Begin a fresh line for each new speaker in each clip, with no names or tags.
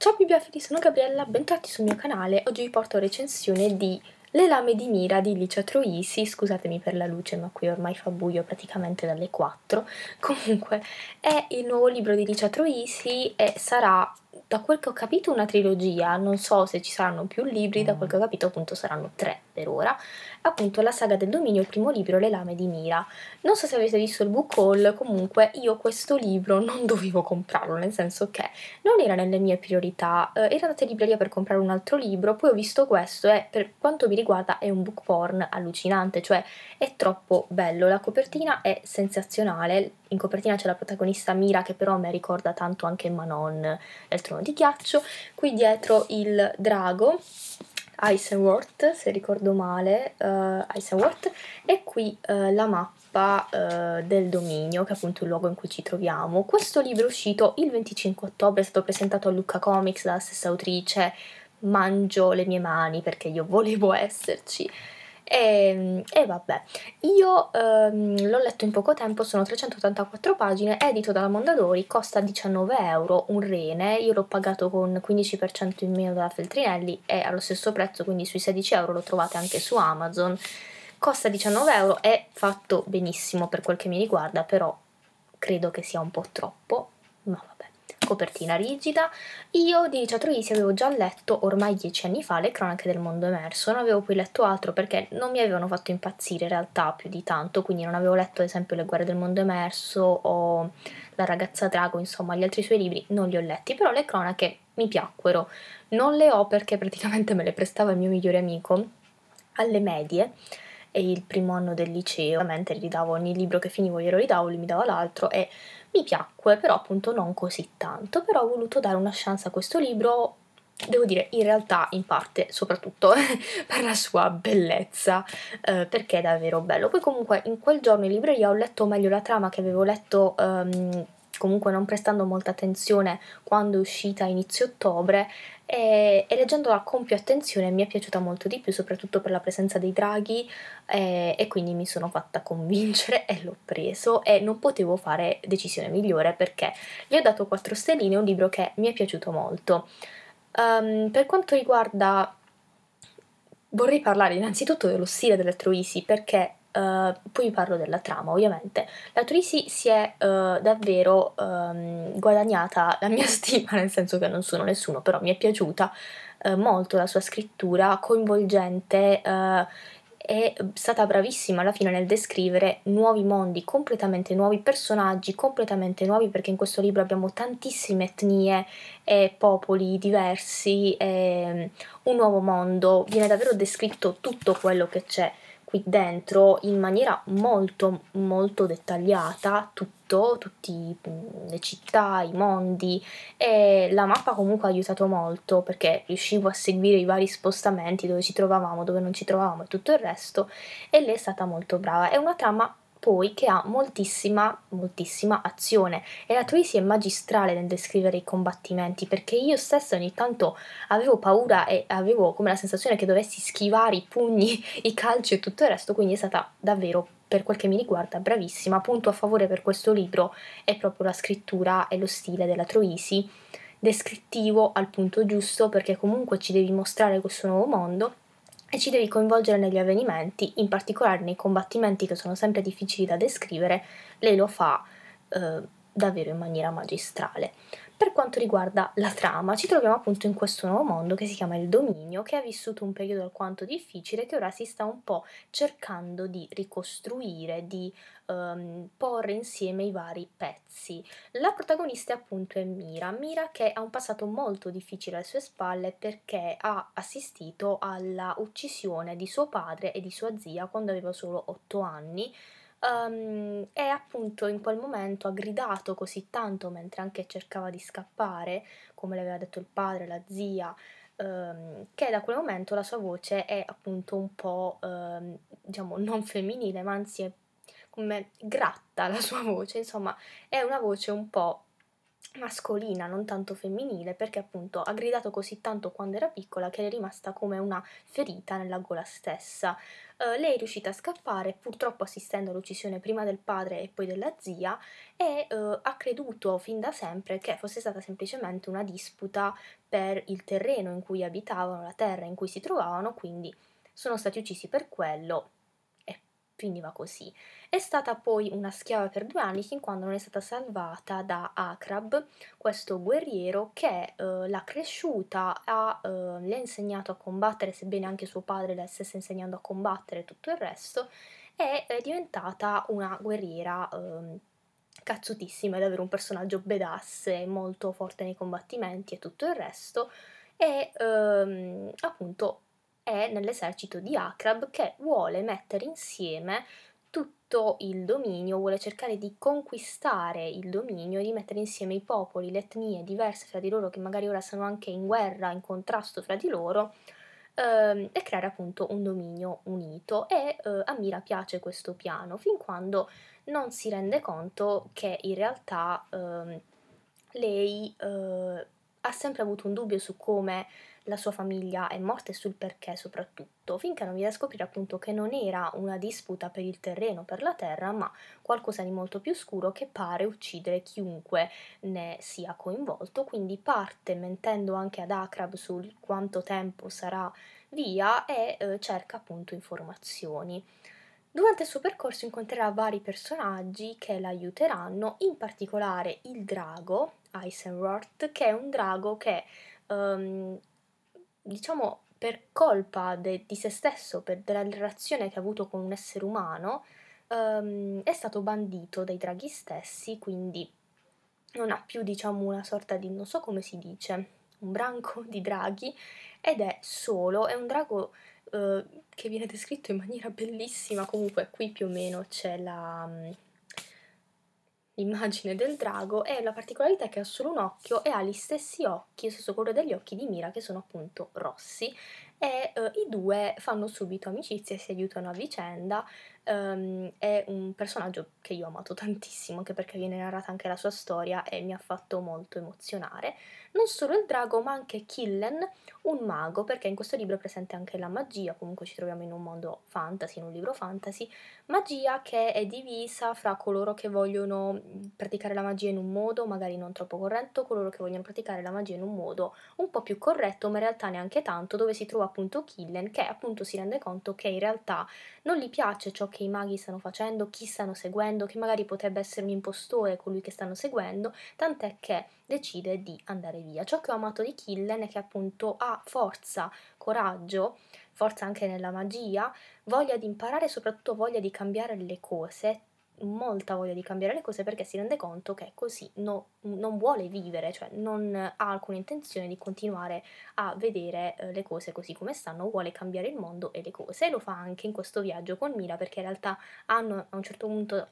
Ciao bibliofili, sono Gabriella, bentornati sul mio canale. Oggi vi porto recensione di Le lame di mira di Licia Troisi. Scusatemi per la luce, ma qui ormai fa buio praticamente dalle 4. Comunque, è il nuovo libro di Licia Troisi e sarà, da quel che ho capito, una trilogia. Non so se ci saranno più libri, da quel che ho capito appunto saranno tre per ora, appunto la saga del dominio, il primo libro, Le lame di Mira. Non so se avete visto il book haul, comunque io questo libro non dovevo comprarlo, nel senso che non era nelle mie priorità, eh, ero andata in libreria per comprare un altro libro, poi ho visto questo e per quanto mi riguarda è un book porn allucinante, cioè è troppo bello, la copertina è sensazionale, in copertina c'è la protagonista Mira che però mi ricorda tanto anche Manon del trono di ghiaccio, qui dietro il drago Ice Iceworth, se ricordo male, uh, eh, Iceworth, e qui uh, la mappa uh, del dominio, che è appunto il luogo in cui ci troviamo. Questo libro è uscito il 25 ottobre, è stato presentato a Lucca Comics dalla stessa autrice, mangio le mie mani perché io volevo esserci e, ehm, e vabbè io ehm, l'ho letto in poco tempo sono 384 pagine edito dalla Mondadori costa 19 euro un rene io l'ho pagato con 15% in meno dalla Feltrinelli e allo stesso prezzo quindi sui 16 euro lo trovate anche su Amazon costa 19 euro è fatto benissimo per quel che mi riguarda però credo che sia un po' troppo copertina rigida. Io di Licia Troisi avevo già letto ormai dieci anni fa le cronache del mondo emerso, non avevo poi letto altro perché non mi avevano fatto impazzire in realtà più di tanto, quindi non avevo letto ad esempio Le guerre del mondo emerso o La ragazza drago, insomma gli altri suoi libri non li ho letti, però le cronache mi piacquero. Non le ho perché praticamente me le prestava il mio migliore amico alle medie e il primo anno del liceo, ovviamente ridavo ogni libro che finivo glielo ridavo, lui mi dava l'altro e mi piacque, però appunto non così tanto, però ho voluto dare una chance a questo libro, devo dire in realtà in parte soprattutto per la sua bellezza, eh, perché è davvero bello. Poi comunque in quel giorno in libreria ho letto meglio la trama che avevo letto... Um, comunque non prestando molta attenzione quando è uscita a inizio ottobre e, e, leggendola con più attenzione mi è piaciuta molto di più, soprattutto per la presenza dei draghi eh, e quindi mi sono fatta convincere e l'ho preso e non potevo fare decisione migliore perché gli ho dato 4 stelline, un libro che mi è piaciuto molto. Um, per quanto riguarda Vorrei parlare innanzitutto dello stile delle Troisi perché eh, poi vi parlo della trama, ovviamente. La Trisi si è uh, davvero um, guadagnata la mia stima, nel senso che non sono nessuno, però mi è piaciuta uh, molto la sua scrittura coinvolgente. è stata bravissima alla fine nel descrivere nuovi mondi, completamente nuovi personaggi, completamente nuovi perché in questo libro abbiamo tantissime etnie e popoli diversi, e um, un nuovo mondo, viene davvero descritto tutto quello che c'è qui dentro in maniera molto molto dettagliata tutto, tutte mm, le città, i mondi e la mappa comunque ha aiutato molto perché riuscivo a seguire i vari spostamenti dove ci trovavamo, dove non ci trovavamo e tutto il resto e lei è stata molto brava. È una trama poi che ha moltissima, moltissima azione e la Tracy è magistrale nel descrivere i combattimenti perché io stessa ogni tanto avevo paura e avevo come la sensazione che dovessi schivare i pugni, i calci e tutto il resto, quindi è stata davvero per quel che mi riguarda bravissima, punto a favore per questo libro è proprio la scrittura e lo stile della Troisi, descrittivo al punto giusto perché comunque ci devi mostrare questo nuovo mondo e ci devi coinvolgere negli avvenimenti, in particolare nei combattimenti che sono sempre difficili da descrivere, lei lo fa eh, davvero in maniera magistrale. Per quanto riguarda la trama, ci troviamo appunto in questo nuovo mondo che si chiama il Dominio, che ha vissuto un periodo alquanto difficile, che ora si sta un po' cercando di ricostruire, di um, porre insieme i vari pezzi. La protagonista appunto è Mira, Mira che ha un passato molto difficile alle sue spalle perché ha assistito alla uccisione di suo padre e di sua zia quando aveva solo 8 anni, um, e appunto in quel momento ha gridato così tanto mentre anche cercava di scappare, come le aveva detto il padre, la zia, um, che da quel momento la sua voce è appunto un po' um, diciamo non femminile, ma anzi è come gratta la sua voce, insomma è una voce un po' mascolina, non tanto femminile, perché appunto ha gridato così tanto quando era piccola che le è rimasta come una ferita nella gola stessa. Eh, lei è riuscita a scappare, purtroppo assistendo all'uccisione prima del padre e poi della zia, e eh, ha creduto fin da sempre che fosse stata semplicemente una disputa per il terreno in cui abitavano, la terra in cui si trovavano, quindi sono stati uccisi per quello finiva così. È stata poi una schiava per due anni fin quando non è stata salvata da Akrab, questo guerriero che eh, l'ha cresciuta, ha, eh, le ha insegnato a combattere, sebbene anche suo padre le stesse insegnando a combattere e tutto il resto, e è diventata una guerriera eh, cazzutissima, è davvero un personaggio bedasse, molto forte nei combattimenti e tutto il resto, e ehm, appunto è nell'esercito di Akrab che vuole mettere insieme tutto il dominio, vuole cercare di conquistare il dominio di mettere insieme i popoli, le etnie diverse fra di loro che magari ora sono anche in guerra, in contrasto fra di loro ehm, e creare appunto un dominio unito e eh, a piace questo piano fin quando non si rende conto che in realtà ehm, lei eh, ha sempre avuto un dubbio su come la sua famiglia è morta e sul perché soprattutto, finché non viene a scoprire appunto che non era una disputa per il terreno, per la terra, ma qualcosa di molto più scuro che pare uccidere chiunque ne sia coinvolto, quindi parte mentendo anche ad Akrab sul quanto tempo sarà via e eh, cerca appunto informazioni. Durante il suo percorso incontrerà vari personaggi che la aiuteranno, in particolare il drago Eisenroth, che è un drago che um, diciamo per colpa de- di se stesso, per della relazione che ha avuto con un essere umano, um, è stato bandito dai draghi stessi, quindi non ha più diciamo una sorta di non so come si dice, un branco di draghi ed è solo, è un drago eh, che viene descritto in maniera bellissima, comunque qui più o meno c'è la, mm, l'immagine del drago e la particolarità è che ha solo un occhio e ha gli stessi occhi, lo stesso colore degli occhi di Mira che sono appunto rossi e eh, i due fanno subito amicizia e si aiutano a vicenda. Um, è un personaggio che io ho amato tantissimo, anche perché viene narrata anche la sua storia e mi ha fatto molto emozionare non solo il drago ma anche Killen, un mago, perché in questo libro è presente anche la magia, comunque ci troviamo in un mondo fantasy, in un libro fantasy, magia che è divisa fra coloro che vogliono mm, praticare la magia in un modo magari non troppo corretto, coloro che vogliono praticare la magia in un modo un po' più corretto, ma in realtà neanche tanto, dove si trova appunto Killen che appunto si rende conto che in realtà non gli piace ciò che i maghi stanno facendo, chi stanno seguendo, che magari potrebbe essere un impostore colui che stanno seguendo, tant'è che decide di andare via. Ciò che ho amato di Killen è che appunto ha forza, coraggio, forza anche nella magia, voglia di imparare e soprattutto voglia di cambiare le cose, molta voglia di cambiare le cose perché si rende conto che così no, non vuole vivere, cioè non ha alcuna intenzione di continuare a vedere eh, le cose così come stanno, vuole cambiare il mondo e le cose e lo fa anche in questo viaggio con Mira perché in realtà hanno a un certo punto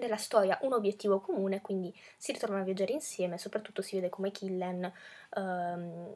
della storia un obiettivo comune, quindi si ritrovano a viaggiare insieme, soprattutto si vede come Killen ehm,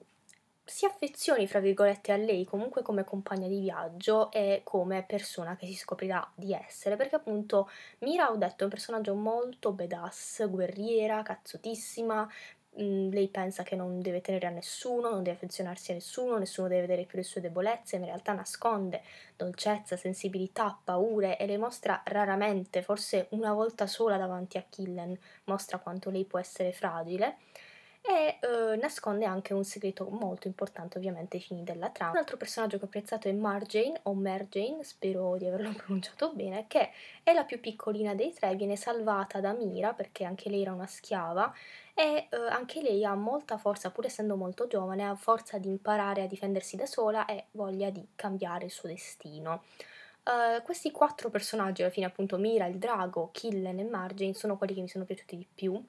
si affezioni, fra virgolette, a lei comunque come compagna di viaggio e come persona che si scoprirà di essere, perché appunto Mira, ho detto, è un personaggio molto badass, guerriera, cazzutissima, Mm, lei pensa che non deve tenere a nessuno, non deve affezionarsi a nessuno, nessuno deve vedere più le sue debolezze, in realtà nasconde dolcezza, sensibilità, paure e le mostra raramente, forse una volta sola davanti a Killen, mostra quanto lei può essere fragile e eh, nasconde anche un segreto molto importante ovviamente ai fini della trama. Un altro personaggio che ho apprezzato è Marjane o Merjane, spero di averlo pronunciato bene, che è la più piccolina dei tre, viene salvata da Mira perché anche lei era una schiava e eh, anche lei ha molta forza, pur essendo molto giovane, ha forza di imparare a difendersi da sola e voglia di cambiare il suo destino. Uh, questi quattro personaggi, alla fine appunto Mira, il drago, Killen e Margin, sono quelli che mi sono piaciuti di più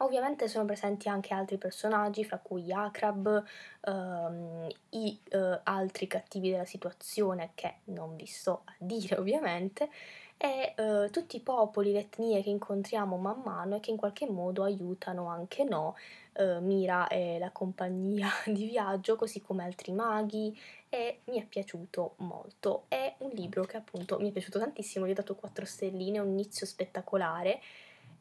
Ovviamente sono presenti anche altri personaggi, fra cui Akrab, ehm, i eh, altri cattivi della situazione che non vi sto a dire ovviamente, e eh, tutti i popoli, le etnie che incontriamo man mano e che in qualche modo aiutano anche no, eh, Mira e la compagnia di viaggio, così come altri maghi e mi è piaciuto molto. È un libro che appunto mi è piaciuto tantissimo, gli ho dato 4 stelline, è un inizio spettacolare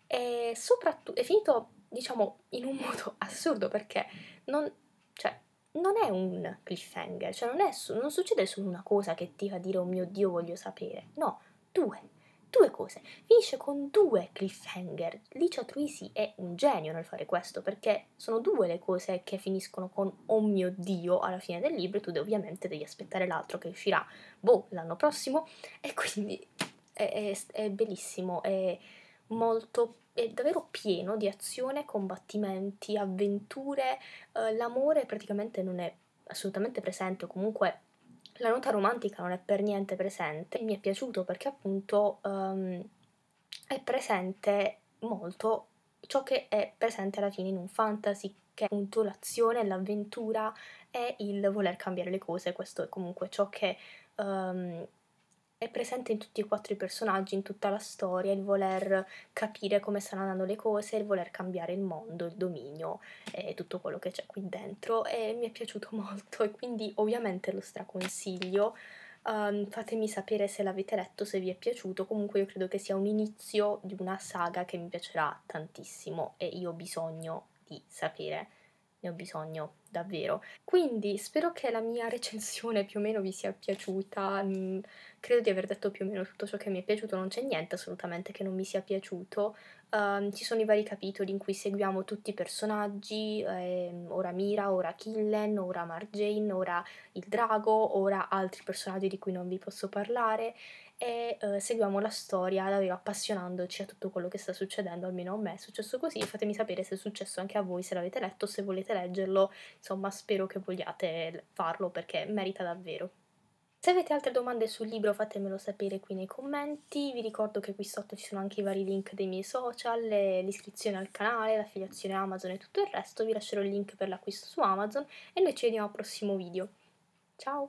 e soprattutto è finito diciamo in un modo assurdo perché non, cioè, non è un cliffhanger, cioè non, è su, non succede solo una cosa che ti fa dire oh mio dio voglio sapere, no, due, due cose, finisce con due cliffhanger, Licia Truisi è un genio nel fare questo perché sono due le cose che finiscono con oh mio dio alla fine del libro e tu ovviamente devi aspettare l'altro che uscirà, boh, l'anno prossimo e quindi è, è, è bellissimo, è molto è davvero pieno di azione, combattimenti, avventure, eh, l'amore praticamente non è assolutamente presente, o comunque la nota romantica non è per niente presente. Mi è piaciuto perché appunto um, è presente molto ciò che è presente alla fine in un fantasy, che è appunto l'azione, l'avventura e il voler cambiare le cose, questo è comunque ciò che um, è presente in tutti e quattro i personaggi, in tutta la storia, il voler capire come stanno andando le cose, il voler cambiare il mondo, il dominio e tutto quello che c'è qui dentro e mi è piaciuto molto e quindi ovviamente lo straconsiglio. Um, fatemi sapere se l'avete letto, se vi è piaciuto, comunque io credo che sia un inizio di una saga che mi piacerà tantissimo e io ho bisogno di sapere, ne ho bisogno davvero. Quindi spero che la mia recensione più o meno vi sia piaciuta. Mm, credo di aver detto più o meno tutto ciò che mi è piaciuto, non c'è niente assolutamente che non mi sia piaciuto. Um, ci sono i vari capitoli in cui seguiamo tutti i personaggi, ehm, ora Mira, ora Killen, ora Marjane, ora il drago, ora altri personaggi di cui non vi posso parlare e eh, seguiamo la storia davvero appassionandoci a tutto quello che sta succedendo, almeno a me è successo così, fatemi sapere se è successo anche a voi, se l'avete letto, se volete leggerlo, insomma spero che vogliate farlo perché merita davvero. Se avete altre domande sul libro fatemelo sapere qui nei commenti, vi ricordo che qui sotto ci sono anche i vari link dei miei social, l'iscrizione al canale, l'affiliazione Amazon e tutto il resto, vi lascerò il link per l'acquisto su Amazon e noi ci vediamo al prossimo video. Ciao!